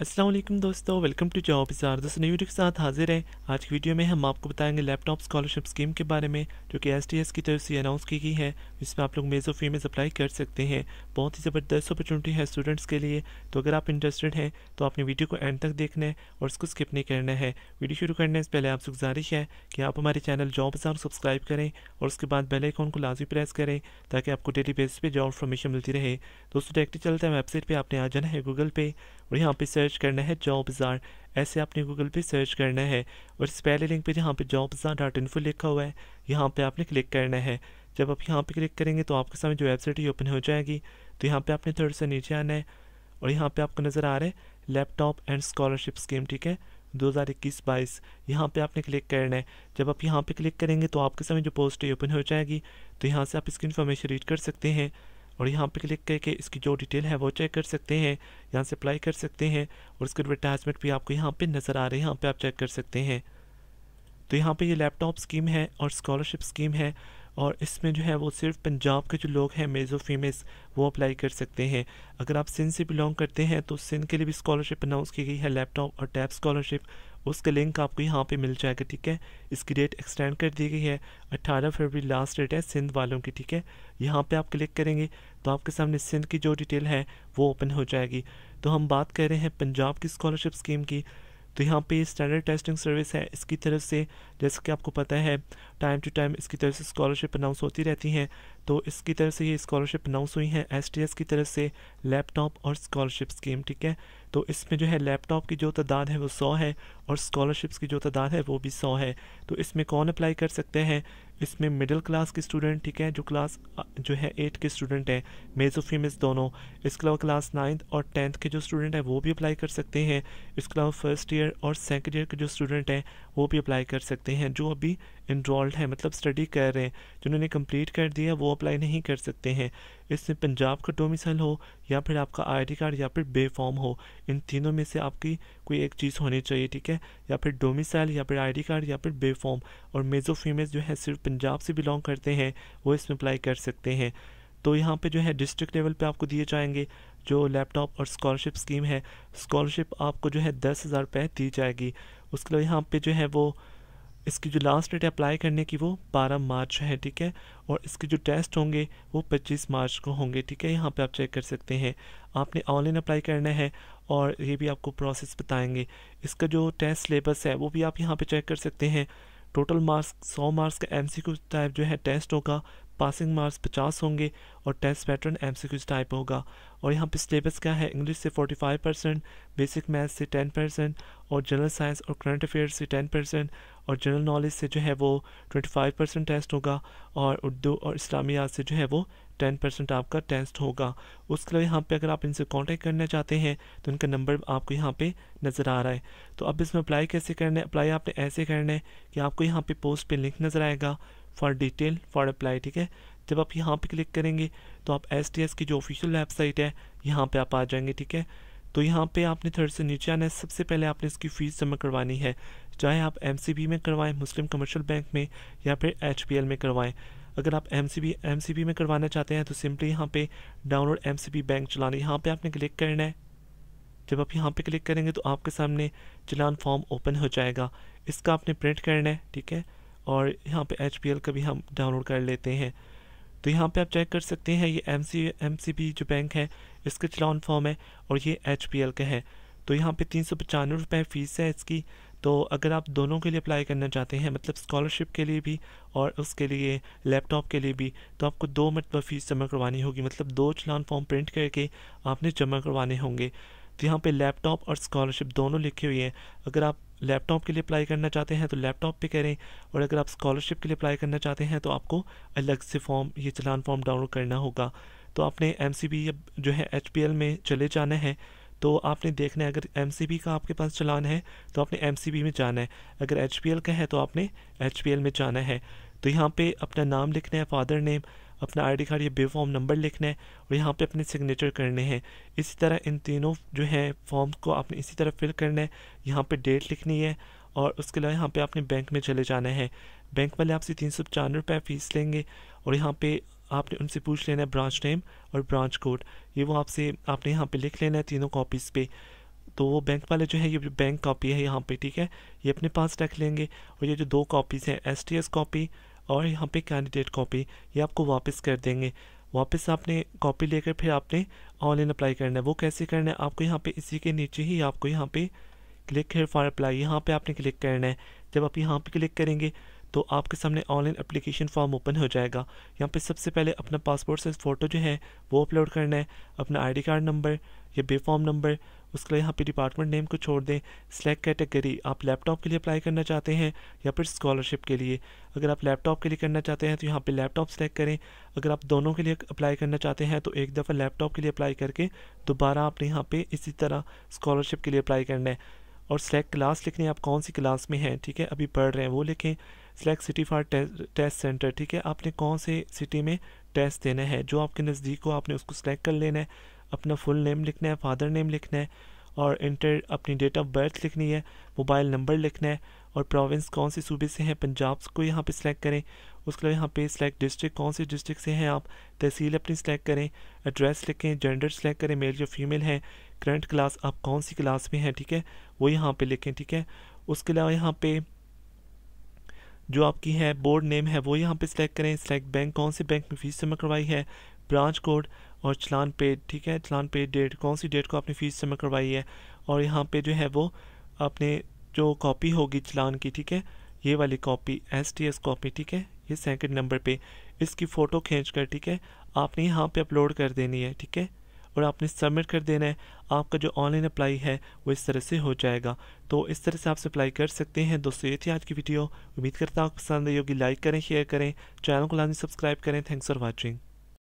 असलम दोस्तों welcome to job इजार दोस्तों new video के साथ हाजिर हैं आज की वीडियो में हम आपको बताएंगे लैपटॉप स्कॉलरशिप स्कीम के बारे में जो कि एसटीएस की तरफ से अनाउंस की गई है जिसमें आप लोग मेज़ो फ़ी में अप्लाई कर सकते हैं बहुत ही ज़बरदस्त अपॉर्चुनिटी है स्टूडेंट्स के लिए तो अगर आप इंटरेस्टेड हैं तो आपने वीडियो को एंड तक देखना है और उसको स्किप नहीं करना है वीडियो शुरू करने से पहले आपसे गुजारिश है कि आप हमारे चैनल जॉब इजार सब्सक्राइब करें और उसके बाद बेलाइकॉन को लाजमी प्रेस करें ताकि आपको डेली बेसिस पर जॉब इन्फॉर्मेशन मिलती रहे दोस्तों डायरेक्टली चलते हैं वेबसाइट पर आपने आ जाना है गूगल पे और यहाँ पर सर्च करना है जॉब बाजार ऐसे आपने गूगल पे सर्च करना है और इस पहले लिंक पे जहाँ पे जॉब बाजार डॉट इन्फो लिखा हुआ है यहाँ पे आपने क्लिक करना है जब आप यहाँ पे क्लिक करेंगे तो आपके सामने जो वेबसाइट है ओपन हो जाएगी तो यहाँ पे आपने थोड़ा सा नीचे आना है और यहाँ पे आपको नज़र आ रहा है लैपटॉप एंड स्कॉलरशिप स्कीम ठीक है दो हजार इक्कीस बाईस यहाँ पर आपने क्लिक करना है जब आप यहाँ पर क्लिक करेंगे तो आपके सामने जो पोस्ट है ओपन हो जाएगी तो यहाँ से आप इसकी इन्फॉर्मेशन रीड कर सकते हैं और यहाँ पे क्लिक करके इसकी जो डिटेल है वो चेक कर सकते हैं यहाँ से अप्लाई कर सकते हैं और उसके एडवर्टाइजमेंट भी आपको यहाँ पे नज़र आ रहे हैं यहाँ पे आप चेक कर सकते हैं तो यहाँ पे ये लैपटॉप स्कीम है और स्कॉलरशिप स्कीम है और इसमें जो है वो सिर्फ पंजाब के जो लोग हैं मेज़ो फीमेल्स वो अप्लाई कर सकते हैं अगर आप सिंध से बिलोंग करते हैं तो सिंध के लिए भी स्कॉलरशिप अनाउंस की गई है लैपटॉप और टैब स्कॉलरशिप उसका लिंक आपको यहाँ पे मिल जाएगा ठीक है इसकी डेट एक्सटेंड कर दी गई है 18 फरवरी लास्ट डेट है सिंध वालों की ठीक है यहाँ पे आप क्लिक करेंगे तो आपके सामने सिंध की जो डिटेल है वो ओपन हो जाएगी तो हम बात कर रहे हैं पंजाब की स्कॉलरशिप स्कीम की तो यहाँ पे स्टैंडर्ड टेस्टिंग सर्विस है इसकी तरफ से जैसे कि आपको पता है टाइम टू टाइम इसकी तरफ से स्कॉलरशिप अनाउंस होती रहती हैं तो इसकी तरफ से ये स्कॉलरशिप अनाउंस हुई हैं एस की तरफ से लैपटॉप और स्कॉलरशिप स्कीम ठीक है तो इसमें जो है लैपटॉप की जो तादाद है वो सौ है और स्कॉलरशिप्स की जो तादाद है वो भी सौ है तो इसमें कौन अप्लाई कर सकते हैं इसमें मिडिल क्लास के स्टूडेंट ठीक है जो क्लास जो है एट के स्टूडेंट हैं मेज़ और फीमेल्स दोनों इसके अलावा क्लास नाइन्थ और टेंथ के जो स्टूडेंट हैं वो भी अप्लाई कर सकते हैं इसके अलावा फर्स्ट ईयर और सेकेंड ईयर के जो स्टूडेंट हैं वो भी अप्लाई कर सकते हैं जो अभी इनरोल्ड हैं मतलब स्टडी कर रहे हैं जिन्होंने कम्प्लीट कर दिया वो अप्लाई नहीं कर सकते हैं इसमें पंजाब का डोमिसाइल हो या फिर आपका आईडी कार्ड या फिर बे फॉर्म हो इन तीनों में से आपकी कोई एक चीज़ होनी चाहिए ठीक है या फिर डोमिसाइल या फिर आईडी कार्ड या फिर बे फॉर्म और मेजो फीमेल जो है सिर्फ पंजाब से बिलोंग करते हैं वो इसमें अप्लाई कर सकते हैं तो यहाँ पर जो है डिस्ट्रिक्ट लेवल पर आपको दिए जाएंगे जो लैपटॉप और स्कॉलरशिप स्कीम है स्कॉलरशिप आपको जो है दस हज़ार दी जाएगी उसके लिए यहाँ पर जो है वो इसकी जो लास्ट डेट अप्लाई करने की वो 12 मार्च है ठीक है और इसके जो टेस्ट होंगे वो 25 मार्च को होंगे ठीक है यहाँ पे आप चेक कर सकते हैं आपने ऑनलाइन अप्लाई करना है और ये भी आपको प्रोसेस बताएंगे इसका जो टेस्ट सिलेबस है वो भी आप यहाँ पर चेक कर सकते हैं टोटल मार्क्स 100 मार्क्स का एम टाइप जो है टेस्ट होगा पासिंग मार्क्स पचास होंगे और test pattern M C Qs type होगा और यहाँ पे सिलेबस क्या है इंग्लिश से forty five percent basic math से टेन परसेंट और जनरल साइंस और करंट अफेयर्स से टेन परसेंट और जनरल नॉलेज से जो है वो ट्वेंटी फाइव परसेंट टेस्ट होगा और उर्दू और इस्लामियात से जो है वो टेन परसेंट आपका टेस्ट होगा उसके अलावा यहाँ पे अगर आप इनसे कांटेक्ट करना चाहते हैं तो इनका नंबर आपको यहाँ पे नज़र आ रहा है तो अब इसमें अप्लाई कैसे करना है अप्लाई आपने ऐसे करना है कि आपको यहाँ पे पोस्ट पे लिंक नज़र आएगा फॉर डिटेल फॉर अप्लाई ठीक है जब आप यहाँ पे क्लिक करेंगे तो आप एस टी एस की जो ऑफिशियल वेबसाइट है यहाँ पे आप आ जाएंगे ठीक है तो यहाँ पे आपने थर्ड से नीचे आना है सबसे पहले आपने इसकी फ़ीस जमा करवानी है चाहे आप एम सी बी में करवाएं मुस्लिम कमर्शियल बैंक में या फिर एच पी एल में करवाएं अगर आप M C B M C B में करवाना चाहते हैं तो सिंपली यहाँ पर download M C B bank चलाना यहाँ पर आपने क्लिक करना है जब आप यहाँ पर क्लिक करेंगे तो आपके सामने चलान फॉर्म ओपन हो जाएगा इसका आपने प्रिंट करना है ठीक है और यहाँ पे एच का भी हम डाउनलोड कर लेते हैं तो यहाँ पे आप चेक कर सकते हैं ये M C M C B जो बैंक है इसका चलान फॉर्म है और ये एच का है तो यहाँ पे तीन सौ पचानवे रुपये फ़ीस है इसकी तो अगर आप दोनों के लिए अप्लाई करना चाहते हैं मतलब स्कॉलरशिप के लिए भी और उसके लिए लैपटॉप के लिए भी तो आपको दो मरतबा फ़ीस जमा करवानी होगी मतलब दो चलान फॉर्म प्रिंट करके आपने जमा करवाने होंगे तो यहाँ पे लैपटॉप और स्कॉलरशिप दोनों लिखे हुए हैं अगर आप लैपटॉप के लिए अप्लाई करना चाहते हैं तो लैपटॉप पे करें और अगर आप स्कॉलरशिप के लिए अप्लाई करना चाहते हैं तो आपको अलग से फॉर्म ये चलान फॉर्म डाउनलोड करना होगा तो आपने एम जो है एच में चले जाना है तो आपने देखना है अगर एम का आपके पास चलान है तो आपने एम में जाना है अगर एच का है तो आपने एच में जाना है तो यहाँ पर अपना नाम लिखना है फादर नेम अपना आईडी कार्ड या बे फॉर्म नंबर लिखना है और यहाँ पे अपने सिग्नेचर करने हैं इसी तरह इन तीनों जो हैं फॉर्म को आपने इसी तरह फिल करना है यहाँ पे डेट लिखनी है और उसके अलावा यहाँ पे आपने बैंक में चले जाना है बैंक वाले आपसे तीन सौ पचानवे रुपये फ़ीस लेंगे और यहाँ पर आपने उनसे पूछ लेना है ब्रांच नेम और ब्रांच कोड ये वो आपसे आपने यहाँ पर लिख लेना है तीनों कॉपीज़ पे तो वो बैंक वाले जो है ये जो बैंक कॉपी है यहाँ पे ठीक है ये अपने पास रख लेंगे और ये जो दो कॉपीज़ हैं एस टी एस कॉपी और यहाँ पे कैंडिडेट कॉपी ये आपको वापस कर देंगे वापस आपने कॉपी लेकर फिर आपने ऑनलाइन अप्लाई करना है वो कैसे करना है आपको यहाँ पे इसी के नीचे ही आपको यहाँ पे क्लिक हेयर फॉर अप्लाई यहाँ पे आपने क्लिक करना है जब आप यहाँ पे क्लिक करेंगे तो आपके सामने ऑनलाइन अप्लीकेशन फॉर्म ओपन हो जाएगा यहाँ पे सबसे पहले अपना पासपोर्ट साइज़ फ़ोटो जो है वो अपलोड करना है अपना आईडी कार्ड नंबर या फॉर्म नंबर उसके लिए यहाँ पे डिपार्टमेंट नेम को छोड़ दें सेलेक्ट कैटेगरी आप लैपटॉप के लिए अप्लाई करना चाहते हैं या फिर स्कॉलरशिप के लिए अगर आप लैपटॉप के लिए करना चाहते हैं तो यहाँ पे लैपटॉप सेलेक्ट करें अगर आप दोनों के लिए अप्लाई करना चाहते हैं तो एक दफ़ा लैपटॉप के लिए अप्लाई करके दोबारा आपने यहाँ पर इसी तरह स्कॉलरशिप के लिए अप्लाई करना है और सेलेक्ट क्लास लिख रहे हैं आप कौन सी क्लास में हैं ठीक है अभी पढ़ रहे हैं वो लिखें select city for test centre ठीक है आपने कौन से सिटी में टेस्ट देना है जो आपके नज़दीक हो आपने उसको सेलेक्ट कर लेना है अपना फुल नेम लिखना है फादर नेम लिखना है और इंटर अपनी डेट ऑफ बर्थ लिखनी है मोबाइल नंबर लिखना है और प्रोविंस कौन से सूबे से हैं पंजाब को यहाँ पे सेलेक्ट करें उसके अलावा यहाँ पे सिलेक्ट डिस्ट्रिक्ट कौन से डिस्ट्रिक्ट से हैं आप तहसील अपनी सिलेक्ट करें एड्रेस लिखें जेंडर सेलेक्ट करें मेल या फीमेल है करंट क्लास आप कौन सी क्लास में हैं ठीक है वो यहाँ पर लिखें ठीक है उसके अलावा यहाँ पे जो आपकी है बोर्ड नेम है वो यहाँ पे सिलेक्ट करें सिलेक्ट बैंक कौन से बैंक में फ़ीस जमा करवाई है ब्रांच कोड और चलान पेड ठीक है चलान पेड डेट कौन सी डेट को आपने फ़ीस जमा करवाई है और यहाँ पे जो है वो आपने जो कॉपी होगी चलान की ठीक है ये वाली copy S T S copy ठीक है ये सेकंड नंबर पे इसकी फ़ोटो खींच कर ठीक है आपने यहाँ पे अपलोड कर देनी है ठीक है और आपने सबमिट कर देना है आपका जो ऑनलाइन अप्लाई है वो इस तरह से हो जाएगा तो इस तरह से आप अप्लाई कर सकते हैं दोस्तों ये थी आज की वीडियो उम्मीद करता हूँ पसंद आई होगी लाइक करें शेयर करें चैनल को लाजमी सब्सक्राइब करें थैंक्स फॉर वॉचिंग